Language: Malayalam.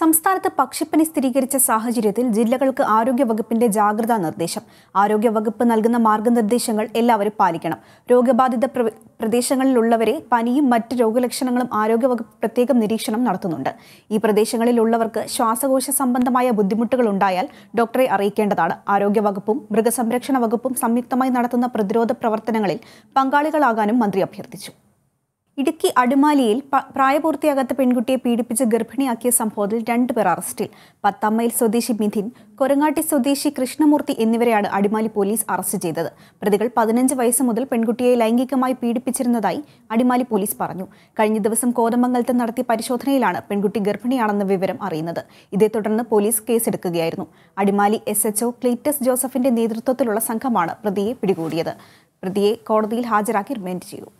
സംസ്ഥാനത്ത് പക്ഷിപ്പനി സ്ഥിരീകരിച്ച സാഹചര്യത്തിൽ ജില്ലകൾക്ക് ആരോഗ്യവകുപ്പിന്റെ ജാഗ്രതാ നിർദ്ദേശം ആരോഗ്യവകുപ്പ് നൽകുന്ന മാർഗനിർദ്ദേശങ്ങൾ എല്ലാവരും പാലിക്കണം രോഗബാധിത പ്രദേശങ്ങളിലുള്ളവരെ പനിയും മറ്റ് രോഗലക്ഷണങ്ങളും ആരോഗ്യവകുപ്പ് പ്രത്യേകം നിരീക്ഷണം നടത്തുന്നുണ്ട് ഈ പ്രദേശങ്ങളിലുള്ളവർക്ക് ശ്വാസകോശ സംബന്ധമായ ബുദ്ധിമുട്ടുകൾ ഉണ്ടായാൽ ഡോക്ടറെ അറിയിക്കേണ്ടതാണ് ആരോഗ്യവകുപ്പും മൃഗസംരക്ഷണ വകുപ്പും സംയുക്തമായി നടത്തുന്ന പ്രതിരോധ പ്രവർത്തനങ്ങളിൽ പങ്കാളികളാകാനും മന്ത്രി അഭ്യർത്ഥിച്ചു ഇടുക്കി അടിമാലിയിൽ പ്രായപൂർത്തിയാകാത്ത പെൺകുട്ടിയെ പീഡിപ്പിച്ച് ഗർഭിണിയാക്കിയ സംഭവത്തിൽ രണ്ടുപേർ അറസ്റ്റിൽ പത്താമയിൽ സ്വദേശി മിഥിൻ കൊരങ്ങാട്ടി സ്വദേശി കൃഷ്ണമൂർത്തി എന്നിവരെയാണ് അടിമാലി പോലീസ് അറസ്റ്റ് ചെയ്തത് പ്രതികൾ പതിനഞ്ച് വയസ്സ് മുതൽ പെൺകുട്ടിയെ ലൈംഗികമായി പീഡിപ്പിച്ചിരുന്നതായി അടിമാലി പോലീസ് പറഞ്ഞു കഴിഞ്ഞ ദിവസം കോതമംഗലത്ത് നടത്തിയ പരിശോധനയിലാണ് പെൺകുട്ടി ഗർഭിണിയാണെന്ന വിവരം അറിയുന്നത് ഇതേ തുടർന്ന് പോലീസ് കേസെടുക്കുകയായിരുന്നു അടിമാലി എസ് എച്ച്ഒ ക്ലീറ്റസ് ജോസഫിന്റെ നേതൃത്വത്തിലുള്ള സംഘമാണ് പ്രതിയെ പിടികൂടിയത് പ്രതിയെ കോടതിയിൽ ഹാജരാക്കി റിമാൻഡ് ചെയ്തു